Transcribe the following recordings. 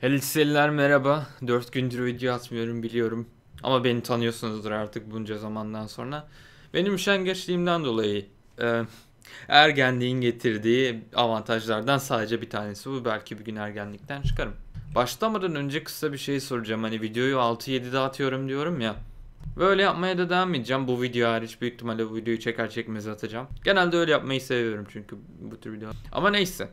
Helal seyirler merhaba. 4 gündür video atmıyorum biliyorum. Ama beni tanıyorsunuzdur artık bunca zamandan sonra. Benim üşengeçliğimden dolayı e, ergenliğin getirdiği avantajlardan sadece bir tanesi bu. Belki bir gün ergenlikten çıkarım. Başlamadan önce kısa bir şey soracağım. Hani videoyu 6-7'de atıyorum diyorum ya. Böyle yapmaya da devam edeceğim. Bu video hariç büyük ihtimalle bu videoyu çeker çekmez atacağım. Genelde öyle yapmayı seviyorum çünkü bu tür video. Ama neyse.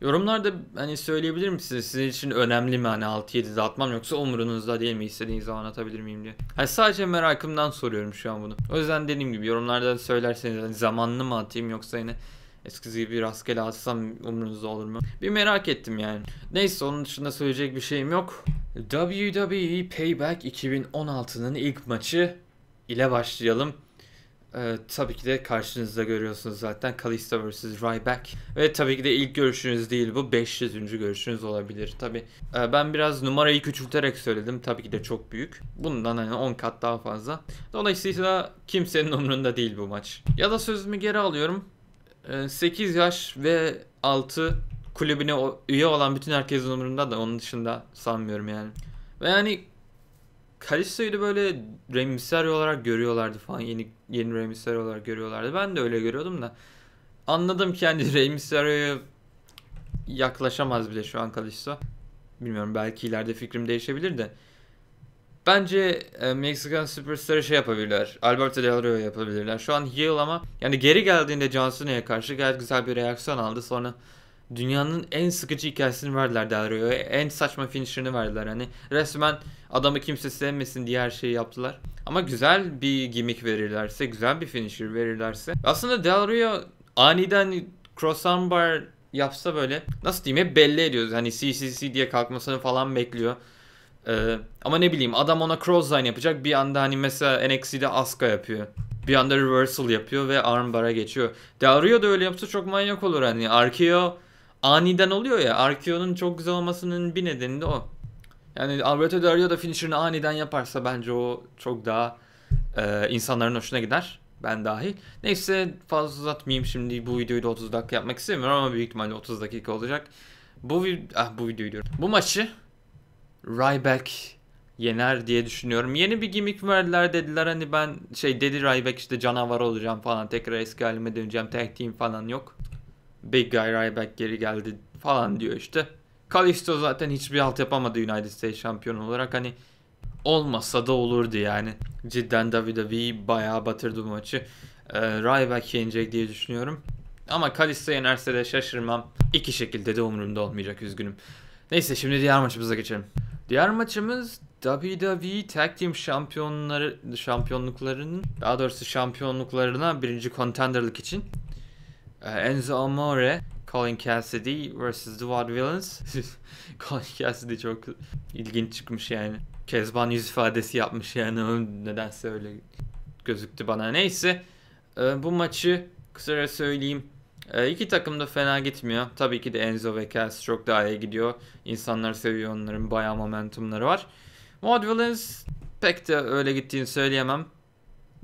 Yorumlarda hani söyleyebilir misiniz sizin için önemli mi hani 6-7'de atmam yoksa umurunuzda değil mi istediğiniz zaman atabilir miyim diye. Hani sadece merakımdan soruyorum şu an bunu. O yüzden dediğim gibi yorumlarda söylerseniz hani zamanlı mı atayım yoksa yine eskisi gibi rastgele atsam umurunuzda olur mu? Bir merak ettim yani. Neyse onun dışında söyleyecek bir şeyim yok. WWE Payback 2016'nın ilk maçı ile başlayalım. Ee, tabii ki de karşınızda görüyorsunuz zaten Kalista vs. Ryback. Ve tabii ki de ilk görüşünüz değil bu 500. görüşünüz olabilir. Tabii e, ben biraz numarayı küçülterek söyledim. Tabii ki de çok büyük. Bundan hani 10 kat daha fazla. Dolayısıyla kimsenin umrunda değil bu maç. Ya da sözümü geri alıyorum. E, 8 yaş ve 6 kulübüne üye olan bütün herkesin umurunda da onun dışında sanmıyorum yani. Ve yani Kalisto'yu böyle Rey Mysterio olarak görüyorlardı falan. Yeni yeni Rey Mysterio olarak görüyorlardı. Ben de öyle görüyordum da. Anladım ki yani Rey Mysterio'ya yaklaşamaz bile şu an Kalisto. Bilmiyorum belki ileride fikrim değişebilir de. Bence e, Mexican Superstar'ı şey yapabilirler. Alberto Del Rio yapabilirler. Şu an heel ama yani geri geldiğinde John Cena'ya karşı gayet güzel bir reaksiyon aldı. Sonra dünyanın en sıkıcı hikayesini verdiler Del Rio'ya. En saçma finisher'ını verdiler. Hani resmen adamı kimse sevmesin diye her şeyi yaptılar. Ama güzel bir gimmick verirlerse, güzel bir finisher verirlerse. Aslında Del Rio aniden hani cross armbar yapsa böyle nasıl diyeyim hep belli ediyoruz. Hani CCC diye kalkmasını falan bekliyor. Ee, ama ne bileyim adam ona crossline yapacak bir anda hani mesela NXT'de Asuka yapıyor. Bir anda reversal yapıyor ve armbar'a geçiyor. Del Rio da öyle yapsa çok manyak olur hani. Arkeo aniden oluyor ya. RKO'nun çok güzel olmasının bir nedeni de o. Yani Alberto Del Rio da finisher'ını aniden yaparsa bence o çok daha e, insanların hoşuna gider. Ben dahil. Neyse fazla uzatmayayım şimdi bu videoyu da 30 dakika yapmak istemiyorum ama büyük ihtimalle 30 dakika olacak. Bu ah bu videoyu diyorum. Bu maçı Ryback yener diye düşünüyorum. Yeni bir gimmick verdiler dediler hani ben şey dedi Ryback işte canavar olacağım falan tekrar eski halime döneceğim tag team falan yok. Big Guy Ryback geri geldi falan diyor işte. Kalisto zaten hiçbir alt yapamadı United States şampiyonu olarak. Hani olmasa da olurdu yani. Cidden WWE bayağı batırdı bu maçı. Ee, Ryback yenecek diye düşünüyorum. Ama Kalisto yenerse de şaşırmam. İki şekilde de umurumda olmayacak üzgünüm. Neyse şimdi diğer maçımıza geçelim. Diğer maçımız WWE Tag Team şampiyonları, şampiyonluklarının daha doğrusu şampiyonluklarına birinci contenderlık için ee, Enzo Amore, Colin Cassidy vs. The Wild Villains. Colin Cassidy çok ilginç çıkmış yani. Kezban yüz ifadesi yapmış yani nedense öyle gözüktü bana. Neyse e, bu maçı kısaca söyleyeyim. E, iki takım da fena gitmiyor. Tabii ki de Enzo ve Cass çok daha iyi gidiyor. İnsanlar seviyor onların bayağı momentumları var. Mod Villains pek de öyle gittiğini söyleyemem.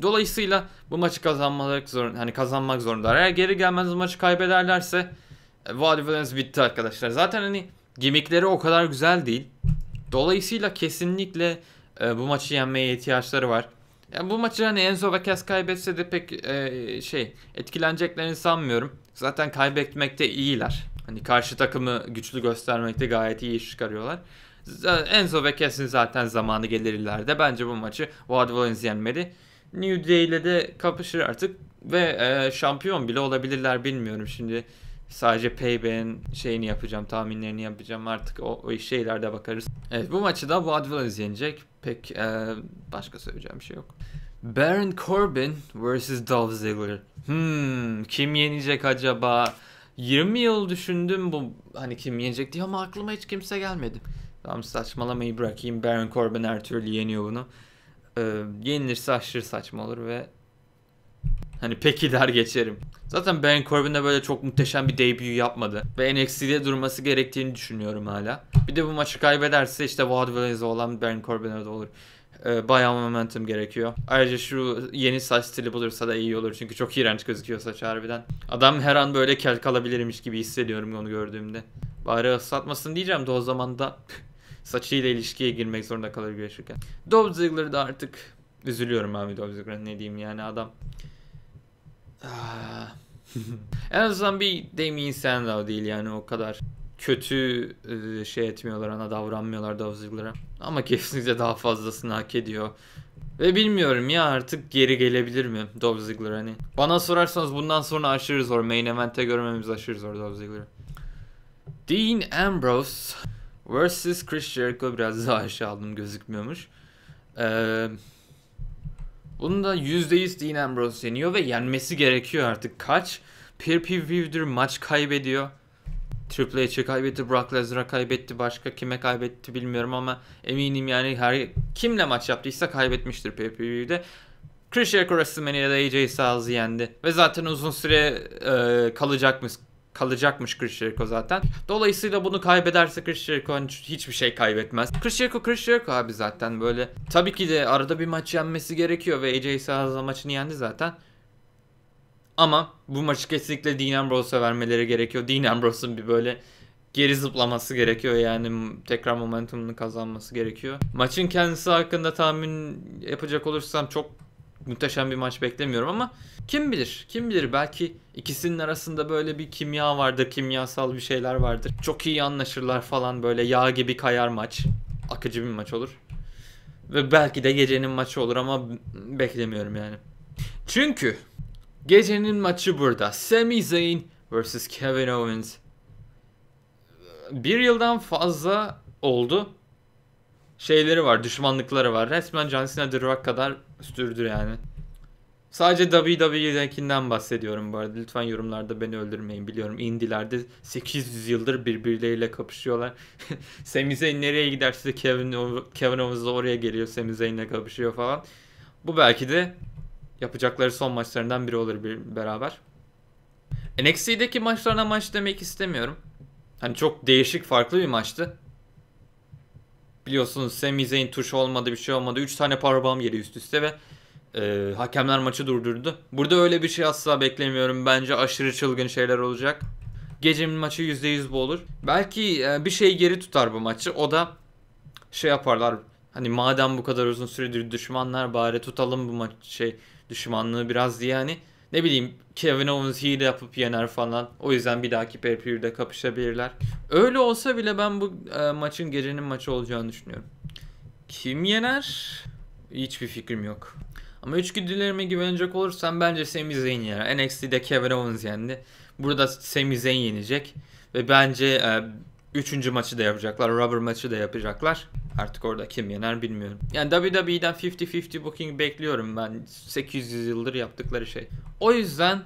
Dolayısıyla bu maçı kazanmak zor, hani kazanmak zorundalar. Eğer geri gelmez maçı kaybederlerse e, Vali Valens bitti arkadaşlar. Zaten hani gemikleri o kadar güzel değil. Dolayısıyla kesinlikle e, bu maçı yenmeye ihtiyaçları var. Yani bu maçı hani Enzo ve Kes kaybetse de pek e, şey etkileneceklerini sanmıyorum. Zaten kaybetmekte iyiler. Hani karşı takımı güçlü göstermekte gayet iyi iş çıkarıyorlar. Enzo ve Kes'in zaten zamanı gelir ileride. Bence bu maçı Ward Valens yenmeli. New Day ile de kapışır artık ve e, şampiyon bile olabilirler bilmiyorum şimdi sadece Payback'in şeyini yapacağım, tahminlerini yapacağım. Artık o, o şeylerde bakarız. Evet bu maçı da Wadville izlenecek. Pek e, başka söyleyeceğim bir şey yok. Baron Corbin vs. Dolph Ziggler. Hmm, kim yenecek acaba? 20 yıl düşündüm bu hani kim yenecek diye ama aklıma hiç kimse gelmedi. Tamam saçmalamayı bırakayım. Baron Corbin her türlü yeniyor bunu e, yenilirse aşırı saçma olur ve hani peki der geçerim. Zaten Ben de böyle çok muhteşem bir debut yapmadı. Ve NXT'de durması gerektiğini düşünüyorum hala. Bir de bu maçı kaybederse işte Wad Williams'e olan Ben Corbin'e de olur. Ee, bayağı momentum gerekiyor. Ayrıca şu yeni saç stili bulursa da iyi olur. Çünkü çok iğrenç gözüküyor saç harbiden. Adam her an böyle kel kalabilirmiş gibi hissediyorum onu gördüğümde. Bari ıslatmasın diyeceğim de o zaman da saçıyla ilişkiye girmek zorunda kalır görüşürken. Dolph Ziggler'da artık üzülüyorum abi Dolph Ziggler'a ne diyeyim yani adam. Ah. en azından bir Damien Sandow değil yani o kadar kötü e, şey etmiyorlar ana davranmıyorlar Dolph Ziggler'a. Ama kesinlikle daha fazlasını hak ediyor. Ve bilmiyorum ya artık geri gelebilir mi Dolph Ziggler hani. Bana sorarsanız bundan sonra aşırı zor. Main event'te görmemiz aşırı zor Dolph Ziggler'ı. Dean Ambrose Versus Chris Jericho biraz daha aşağı aldım gözükmüyormuş. Ee, bunu da %100 Dean Ambrose yeniyor ve yenmesi gerekiyor artık. Kaç peer View'dir maç kaybediyor. Triple H'i kaybetti, Brock Lesnar'a kaybetti, başka kime kaybetti bilmiyorum ama eminim yani her kimle maç yaptıysa kaybetmiştir PPV'de. Chris Jericho WrestleMania'da AJ Styles'ı yendi ve zaten uzun süre e, kalacakmış kalacakmış Chris Jericho zaten. Dolayısıyla bunu kaybederse Chris Jericho hani hiçbir şey kaybetmez. Chris Jericho Chris Jericho abi zaten böyle. Tabii ki de arada bir maç yenmesi gerekiyor ve AJ Styles'la maçını yendi zaten. Ama bu maçı kesinlikle Dean Ambrose'a vermeleri gerekiyor. Dean Ambrose'un bir böyle geri zıplaması gerekiyor yani tekrar momentumunu kazanması gerekiyor. Maçın kendisi hakkında tahmin yapacak olursam çok muhteşem bir maç beklemiyorum ama kim bilir? Kim bilir belki ikisinin arasında böyle bir kimya vardır, kimyasal bir şeyler vardır. Çok iyi anlaşırlar falan böyle yağ gibi kayar maç. Akıcı bir maç olur. Ve belki de gecenin maçı olur ama beklemiyorum yani. Çünkü gecenin maçı burada. Sami Zayn vs Kevin Owens. Bir yıldan fazla oldu şeyleri var, düşmanlıkları var. Resmen John Cena The Rock kadar üstürdür yani. Sadece WWE'dekinden bahsediyorum bu arada. Lütfen yorumlarda beni öldürmeyin. Biliyorum indilerde 800 yıldır birbirleriyle kapışıyorlar. Sami Zayn nereye giderse Kevin, Kevin Owens oraya geliyor. Sami Zayn'le kapışıyor falan. Bu belki de yapacakları son maçlarından biri olur bir beraber. NXT'deki maçlarına maç demek istemiyorum. Hani çok değişik farklı bir maçtı biliyorsunuz Sami Zayn tuşu olmadı bir şey olmadı. 3 tane powerbomb yedi üst üste ve e, hakemler maçı durdurdu. Burada öyle bir şey asla beklemiyorum. Bence aşırı çılgın şeyler olacak. Gecenin maçı %100 bu olur. Belki e, bir şey geri tutar bu maçı. O da şey yaparlar. Hani madem bu kadar uzun süredir düşmanlar bari tutalım bu maç şey düşmanlığı biraz diye hani ne bileyim Kevin Owens hile yapıp yener falan. O yüzden bir dahaki pay kapışabilirler. Öyle olsa bile ben bu e, maçın gecenin maçı olacağını düşünüyorum. Kim yener? Hiçbir fikrim yok. Ama üç güdülerime güvenecek olursam bence Sami Zayn yener. NXT'de Kevin Owens yendi. Burada Sami Zayn yenecek. Ve bence e, üçüncü maçı da yapacaklar. Rubber maçı da yapacaklar. Artık orada kim yener bilmiyorum. Yani WWE'den 50-50 booking bekliyorum ben. 800 yıldır yaptıkları şey. O yüzden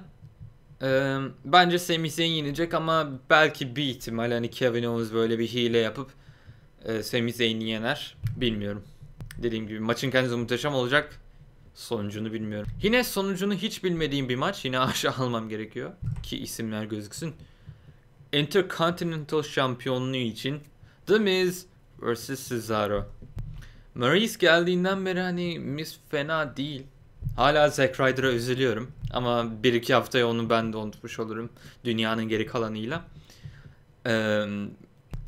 e, bence Sami Zayn yenecek ama belki bir ihtimal hani Kevin Owens böyle bir hile yapıp e, Sami Zayn'i yener. Bilmiyorum. Dediğim gibi maçın kendisi muhteşem olacak. Sonucunu bilmiyorum. Yine sonucunu hiç bilmediğim bir maç. Yine aşağı almam gerekiyor. Ki isimler gözüksün. Intercontinental şampiyonluğu için The Miz vs Cesaro. Maurice geldiğinden beri hani Miz fena değil. Hala Zack Ryder'a üzülüyorum. Ama bir iki haftaya onu ben de unutmuş olurum. Dünyanın geri kalanıyla. Ee,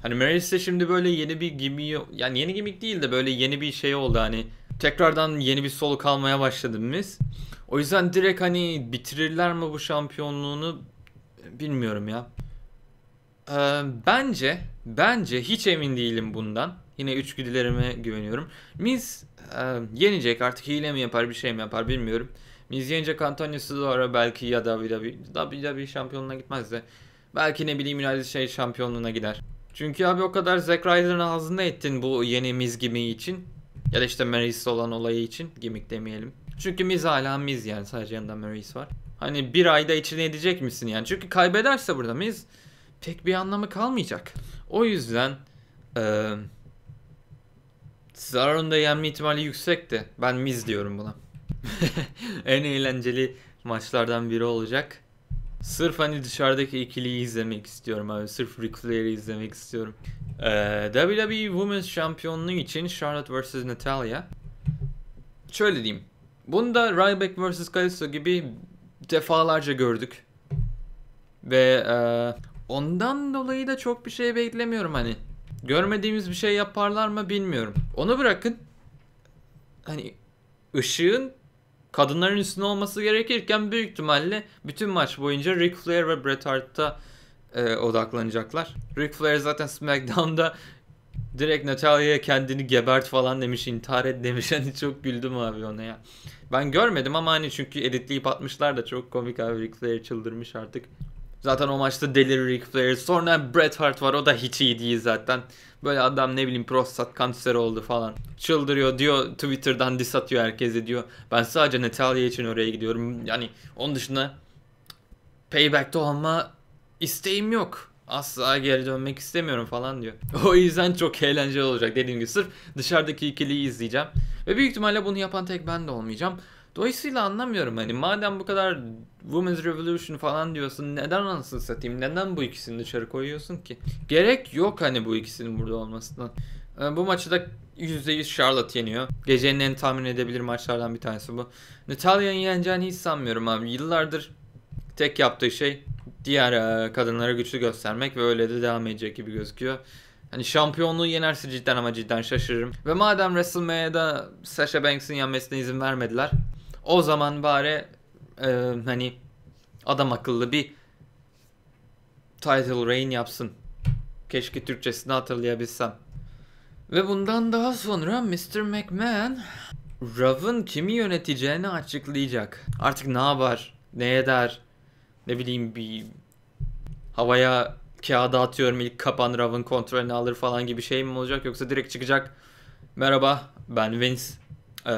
hani Maurice şimdi böyle yeni bir gimmick... Yani yeni gimmick değil de böyle yeni bir şey oldu hani. Tekrardan yeni bir soluk almaya başladım Miz. O yüzden direkt hani bitirirler mi bu şampiyonluğunu bilmiyorum ya. Ee, bence, bence hiç emin değilim bundan. Yine içgüdülerime güveniyorum. Miz e, yenecek artık hile mi yapar bir şey mi yapar bilmiyorum. Miz yenecek Antonio'su da belki ya da bir, da bir, da bir şampiyonluğuna gitmez de. Belki ne bileyim United şey şampiyonluğuna gider. Çünkü abi o kadar Zack Ryder'ın ağzında ettin bu yeni Miz gibi için. Ya da işte Maryse olan olayı için. Gimik demeyelim. Çünkü Miz hala Miz yani sadece yanında Maryse var. Hani bir ayda içine edecek misin yani? Çünkü kaybederse burada Miz pek bir anlamı kalmayacak. O yüzden e, Cesararo'nun da yenme ihtimali yüksekti. Ben Miz diyorum buna. en eğlenceli maçlardan biri olacak. Sırf hani dışarıdaki ikiliyi izlemek istiyorum abi. Sırf Ric Flair'i izlemek istiyorum. Ee, WWE Women's Şampiyonluğu için Charlotte vs. Natalya. Şöyle diyeyim. Bunu da Ryback vs. Kalisto gibi defalarca gördük. Ve e, Ondan dolayı da çok bir şey beklemiyorum hani. Görmediğimiz bir şey yaparlar mı bilmiyorum. Onu bırakın. Hani ışığın kadınların üstüne olması gerekirken büyük ihtimalle bütün maç boyunca Ric Flair ve Bret Hart'ta e, odaklanacaklar. Ric Flair zaten SmackDown'da direkt Natalia'ya kendini gebert falan demiş, intihar et demiş. Hani çok güldüm abi ona ya. Ben görmedim ama hani çünkü editleyip atmışlar da çok komik abi Ric Flair çıldırmış artık. Zaten o maçta deli Ric Flair. Sonra Bret Hart var o da hiç iyi değil zaten. Böyle adam ne bileyim prostat kanseri oldu falan. Çıldırıyor diyor Twitter'dan diss atıyor herkese diyor. Ben sadece Natalya için oraya gidiyorum. Yani onun dışında Payback'te olma isteğim yok. Asla geri dönmek istemiyorum falan diyor. O yüzden çok eğlenceli olacak dediğim gibi. Sırf dışarıdaki ikiliyi izleyeceğim. Ve büyük ihtimalle bunu yapan tek ben de olmayacağım. Dolayısıyla anlamıyorum hani madem bu kadar Women's Revolution falan diyorsun neden anasını satayım neden bu ikisini dışarı koyuyorsun ki? Gerek yok hani bu ikisinin burada olmasına. Ee, bu maçta %100 Charlotte yeniyor. Gecenin en tahmin edebilir maçlardan bir tanesi bu. Natalia'nın yeneceğini hiç sanmıyorum abi. Yıllardır tek yaptığı şey diğer e, kadınlara güçlü göstermek ve öyle de devam edecek gibi gözüküyor. Hani şampiyonluğu yenerse cidden ama cidden şaşırırım. Ve madem WrestleMania'da Sasha Banks'in yenmesine izin vermediler. O zaman bari e, hani adam akıllı bir title reign yapsın. Keşke Türkçesini hatırlayabilsem. Ve bundan daha sonra Mr. McMahon Rav'ın kimi yöneteceğini açıklayacak. Artık ne yapar, ne eder, ne bileyim bir havaya kağıda atıyorum ilk kapan Rav'ın kontrolünü alır falan gibi şey mi olacak yoksa direkt çıkacak. Merhaba ben Vince. Ee,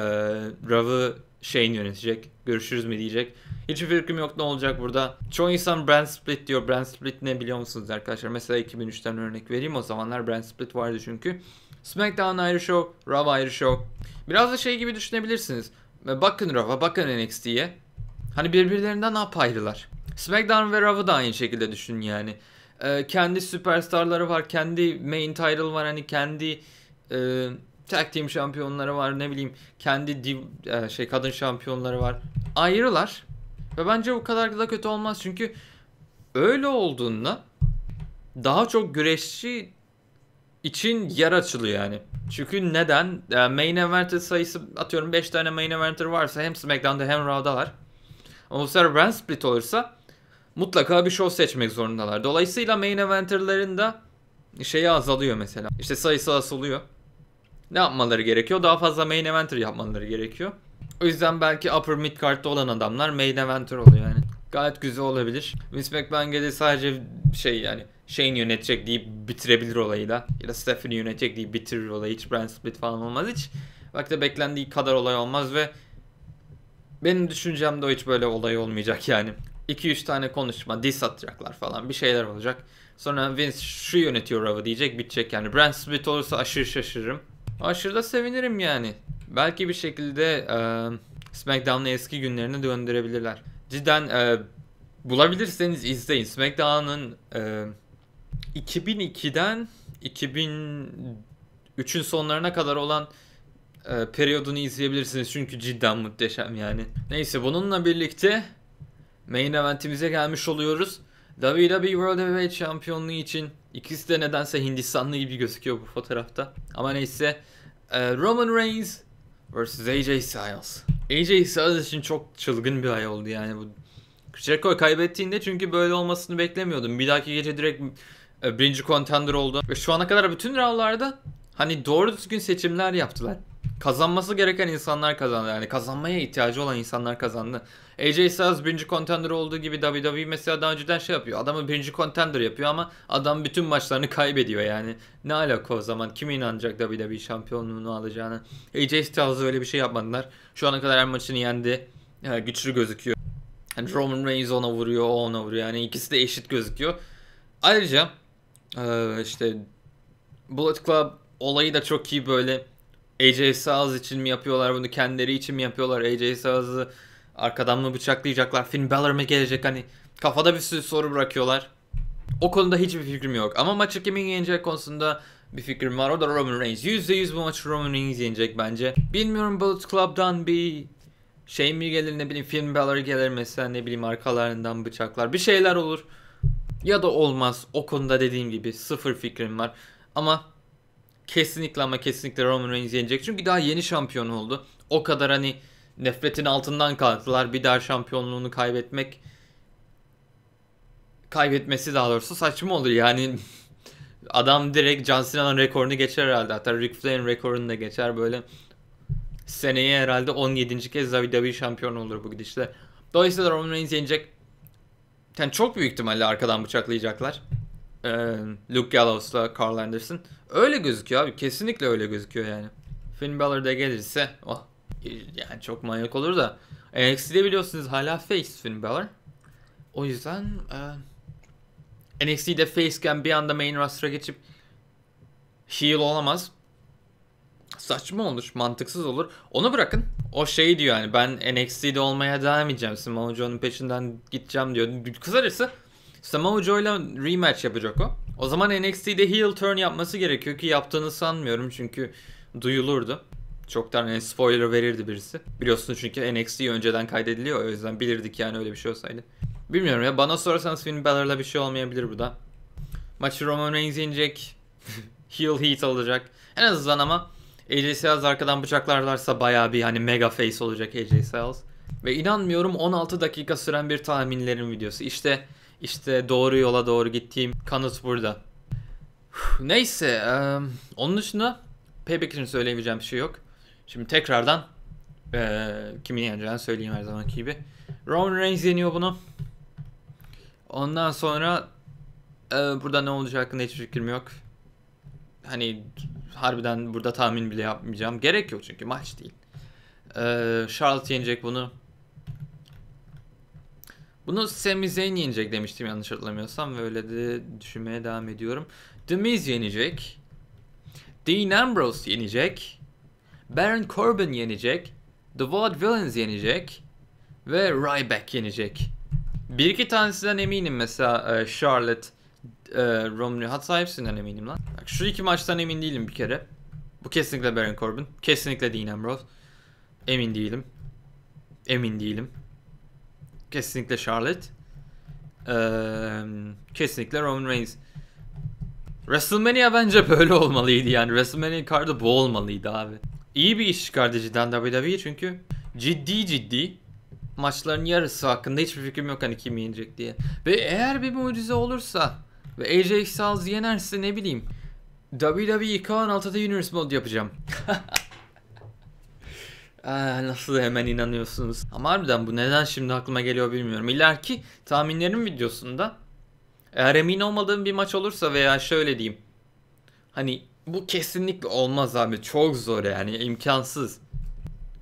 Rav'ı Shane yönetecek. Görüşürüz mü diyecek. Hiçbir fikrim yok ne olacak burada. Çoğu insan brand split diyor. Brand split ne biliyor musunuz arkadaşlar? Mesela 2003'ten örnek vereyim. O zamanlar brand split vardı çünkü. SmackDown ayrı show, Raw ayrı show. Biraz da şey gibi düşünebilirsiniz. E, bakın Raw'a, bakın NXT'ye. Hani birbirlerinden apayrılar. SmackDown ve Raw'ı da aynı şekilde düşün yani. Ee, kendi süperstarları var, kendi main title var. Hani kendi e, tag team şampiyonları var ne bileyim kendi div, e, şey kadın şampiyonları var. Ayrılar. Ve bence bu kadar da kötü olmaz çünkü öyle olduğunda daha çok güreşçi için yer açılıyor yani. Çünkü neden? E, main eventer sayısı atıyorum 5 tane main eventer varsa hem SmackDown'da hem Raw'dalar. Ama bu sefer brand split olursa mutlaka bir show seçmek zorundalar. Dolayısıyla main eventerlerin de şeyi azalıyor mesela. İşte sayısı azalıyor ne yapmaları gerekiyor? Daha fazla main eventer yapmaları gerekiyor. O yüzden belki upper mid kartta olan adamlar main eventer oluyor yani. Gayet güzel olabilir. Vince McMahon gelir sadece şey yani Shane yönetecek deyip bitirebilir olayı da. Ya da Stephanie yönetecek deyip bitirir olayı. Hiç brand split falan olmaz hiç. Bak da beklendiği kadar olay olmaz ve benim düşüncemde o hiç böyle olay olmayacak yani. 2-3 tane konuşma, diss atacaklar falan bir şeyler olacak. Sonra Vince şu yönetiyor Raw'ı diyecek bitecek yani. Brand split olursa aşırı şaşırırım. Aşırı da sevinirim yani. Belki bir şekilde e, SmackDown'ın eski günlerine döndürebilirler. Cidden e, bulabilirseniz izleyin. SmackDown'ın e, 2002'den 2003'ün sonlarına kadar olan e, periyodunu izleyebilirsiniz. Çünkü cidden muhteşem yani. Neyse bununla birlikte main eventimize gelmiş oluyoruz. WWE World Heavyweight Şampiyonluğu için ikisi de nedense Hindistanlı gibi gözüküyor bu fotoğrafta. Ama neyse ee, Roman Reigns vs AJ Styles. AJ Styles için çok çılgın bir ay oldu yani bu. Jericho kaybettiğinde çünkü böyle olmasını beklemiyordum. Bir dahaki gece direkt e, birinci contender oldu. Ve şu ana kadar bütün rawlarda hani doğru düzgün seçimler yaptılar kazanması gereken insanlar kazandı. Yani kazanmaya ihtiyacı olan insanlar kazandı. AJ Styles birinci contender olduğu gibi WWE mesela daha önceden şey yapıyor. Adamı birinci contender yapıyor ama adam bütün maçlarını kaybediyor yani. Ne alaka o zaman? Kim inanacak WWE şampiyonluğunu alacağını? AJ Styles öyle bir şey yapmadılar. Şu ana kadar her maçını yendi. Yani güçlü gözüküyor. Yani Roman Reigns ona vuruyor, o ona vuruyor. Yani ikisi de eşit gözüküyor. Ayrıca e, işte Bullet Club olayı da çok iyi böyle AJ Styles için mi yapıyorlar bunu kendileri için mi yapıyorlar AJ Styles'ı arkadan mı bıçaklayacaklar Finn Balor mı gelecek hani kafada bir sürü soru bırakıyorlar. O konuda hiçbir fikrim yok ama maçı kimin yenecek konusunda bir fikrim var. O da Roman Reigns. %100 bu maç Roman Reigns yenecek bence. Bilmiyorum Bullet Club'dan bir şey mi gelir ne bileyim Finn Balor gelir mesela ne bileyim arkalarından bıçaklar bir şeyler olur. Ya da olmaz. O konuda dediğim gibi sıfır fikrim var. Ama kesinlikle ama kesinlikle Roman Reigns yenecek. Çünkü daha yeni şampiyon oldu. O kadar hani nefretin altından kalktılar. Bir daha şampiyonluğunu kaybetmek kaybetmesi daha doğrusu saçma olur. Yani adam direkt John Cena'nın rekorunu geçer herhalde. Hatta Ric Flair'in rekorunu da geçer. Böyle seneye herhalde 17. kez WWE şampiyon olur bu gidişle. Dolayısıyla Roman Reigns yenecek. Yani çok büyük ihtimalle arkadan bıçaklayacaklar e, Luke Gallows'la Carl Anderson. Öyle gözüküyor abi. Kesinlikle öyle gözüküyor yani. Finn Balor da gelirse oh, yani çok manyak olur da NXT'de biliyorsunuz hala face Finn Balor. O yüzden e, NXT'de faceken bir anda main roster'a geçip heel olamaz. Saçma olur, mantıksız olur. Onu bırakın. O şey diyor yani ben NXT'de olmaya devam edeceğim. Simon Joe'nun peşinden gideceğim diyor. Kızarırsa Samoa Joe'yla rematch yapacak o. O zaman NXT'de heel turn yapması gerekiyor ki yaptığını sanmıyorum çünkü duyulurdu. Çoktan yani spoiler verirdi birisi. Biliyorsunuz çünkü NXT önceden kaydediliyor o yüzden bilirdik yani öyle bir şey olsaydı. Bilmiyorum ya bana sorarsanız Finn Balor'la bir şey olmayabilir bu da. Maçı Roman Reigns yenecek. heel heat alacak. En azından ama AJ Styles arkadan bıçaklarlarsa bayağı bir hani mega face olacak AJ Styles. Ve inanmıyorum 16 dakika süren bir tahminlerin videosu. İşte işte doğru yola doğru gittiğim kanıt burada. Neyse um, onun dışında Payback için söyleyemeyeceğim bir şey yok. Şimdi tekrardan e, kimin yeneceğini söyleyeyim her zamanki gibi. Roman Reigns yeniyor bunu. Ondan sonra e, burada ne olacak hakkında hiçbir fikrim yok. Hani harbiden burada tahmin bile yapmayacağım. Gerek yok çünkü maç değil. E, Charlotte yenecek bunu. Bunu Sami Zayn yenecek demiştim yanlış hatırlamıyorsam ve öyle de düşünmeye devam ediyorum. The Miz yenecek. Dean Ambrose yenecek. Baron Corbin yenecek. The Villains yenecek. Ve Ryback yenecek. Bir iki tanesinden eminim mesela e, Charlotte, e, Romney hatta hepsinden eminim lan. Bak, şu iki maçtan emin değilim bir kere. Bu kesinlikle Baron Corbin. Kesinlikle Dean Ambrose. Emin değilim. Emin değilim. Kesinlikle Charlotte. Ee, kesinlikle Roman Reigns. WrestleMania bence böyle olmalıydı yani. WrestleMania kartı bu olmalıydı abi. İyi bir iş çıkardı cidden WWE çünkü ciddi ciddi maçların yarısı hakkında hiçbir fikrim yok hani kim yenecek diye. Ve eğer bir mucize olursa ve AJ Styles yenerse ne bileyim WWE Kaan Altıda Universe mod yapacağım. Ee, nasıl hemen inanıyorsunuz? Ama harbiden bu neden şimdi aklıma geliyor bilmiyorum. İleriki tahminlerim videosunda eğer emin olmadığım bir maç olursa veya şöyle diyeyim. Hani bu kesinlikle olmaz abi çok zor yani imkansız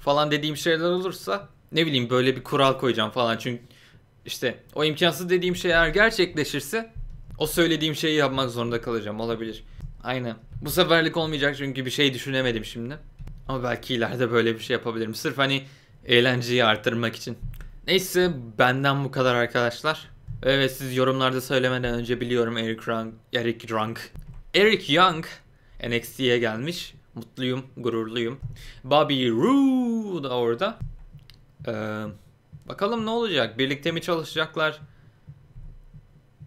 falan dediğim şeyler olursa ne bileyim böyle bir kural koyacağım falan çünkü işte o imkansız dediğim şey eğer gerçekleşirse o söylediğim şeyi yapmak zorunda kalacağım olabilir. Aynen. Bu seferlik olmayacak çünkü bir şey düşünemedim şimdi. Ama belki ileride böyle bir şey yapabilirim. Sırf hani eğlenceyi arttırmak için. Neyse benden bu kadar arkadaşlar. Evet siz yorumlarda söylemeden önce biliyorum Eric Young, Eric Young, Eric Young NXT'ye gelmiş. Mutluyum, gururluyum. Bobby Roode da orada. Ee, bakalım ne olacak? Birlikte mi çalışacaklar?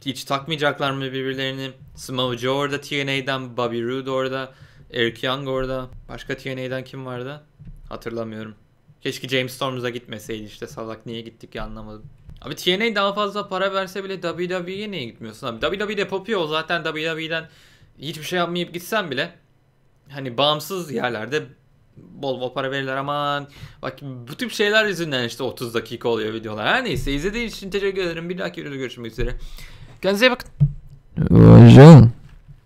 Hiç takmayacaklar mı birbirlerini? Samoa Joe orada TNA'den, Bobby Roode orada. Eric Young orada. Başka TNA'den kim vardı? Hatırlamıyorum. Keşke James Storms'a gitmeseydi işte salak niye gittik ya anlamadım. Abi TNA daha fazla para verse bile WWE'ye niye gitmiyorsun abi? WWE'de popüyor zaten WWE'den hiçbir şey yapmayıp gitsen bile hani bağımsız yerlerde bol bol para verirler aman. Bak bu tip şeyler yüzünden işte 30 dakika oluyor videolar. Her neyse izlediğiniz için teşekkür ederim. Bir dahaki videoda görüşmek üzere. Kendinize iyi bakın. Ee, Hocam.